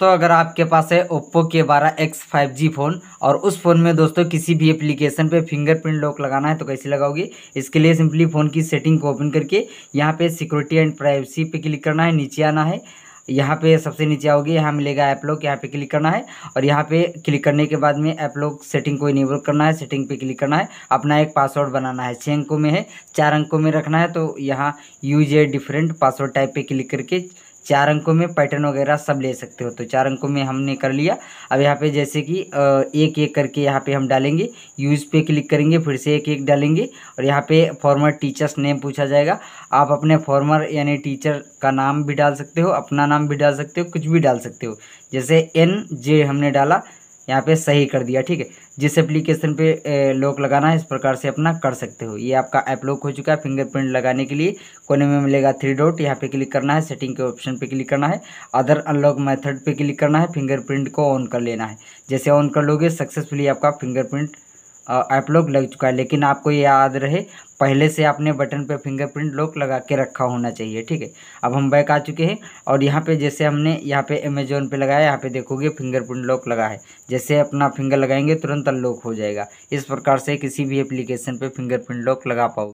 दोस्तों अगर आपके पास है ओप्पो के बारह एक्स फाइव जी फ़ोन और उस फ़ोन में दोस्तों किसी भी एप्लीकेशन पे फिंगरप्रिंट लॉक लगाना है तो कैसे लगाओगे इसके लिए सिंपली फ़ोन की सेटिंग को ओपन करके यहाँ पे सिक्योरिटी एंड प्राइवेसी पे क्लिक करना है नीचे आना है यहाँ पे सबसे नीचे आओगे यहाँ मिलेगा ऐप लॉक यहाँ पे क्लिक करना है और यहाँ पे क्लिक करने के बाद में ऐप लॉक सेटिंग को इनेबल करना है सेटिंग पे क्लिक करना है अपना एक पासवर्ड बनाना है छः अंकों में है चार अंकों में रखना है तो यहाँ use a different password type पे क्लिक करके चार अंकों में पैटर्न वगैरह सब ले सकते हो तो चार अंकों में हमने कर लिया अब यहाँ पे जैसे कि एक एक करके यहाँ पे हम डालेंगे यूज़ पे क्लिक करेंगे फिर से एक एक डालेंगे और यहाँ पे फॉर्मर टीचर्स नेम पूछा जाएगा आप अपने फॉर्मर यानी टीचर का नाम भी डाल सकते हो अपना नाम भी डाल सकते हो कुछ भी डाल सकते हो जैसे एन जे हमने डाला यहाँ पे सही कर दिया ठीक है जिस एप्लीकेशन पे लॉक लगाना है इस प्रकार से अपना कर सकते हो ये आपका ऐप लॉक हो चुका है फिंगरप्रिंट लगाने के लिए कोने में मिलेगा थ्री डॉट यहाँ पे क्लिक करना है सेटिंग के ऑप्शन पे क्लिक करना है अदर अनलॉक मेथड पे क्लिक करना है फिंगरप्रिंट को ऑन कर लेना है जैसे ऑन कर लोगे सक्सेसफुली आपका फिंगरप्रिंट ऐप लॉक लग चुका है लेकिन आपको ये याद रहे पहले से आपने बटन पे फिंगरप्रिंट लॉक लगा के रखा होना चाहिए ठीक है अब हम बैक आ चुके हैं और यहाँ पे जैसे हमने यहाँ पे अमेजोन पे लगाया यहाँ पे देखोगे फिंगरप्रिंट लॉक लगा है जैसे अपना फिंगर लगाएंगे तुरंत अनलॉक हो जाएगा इस प्रकार से किसी भी एप्लीकेशन पर फिंगरप्रिंट लॉक लगा पाओ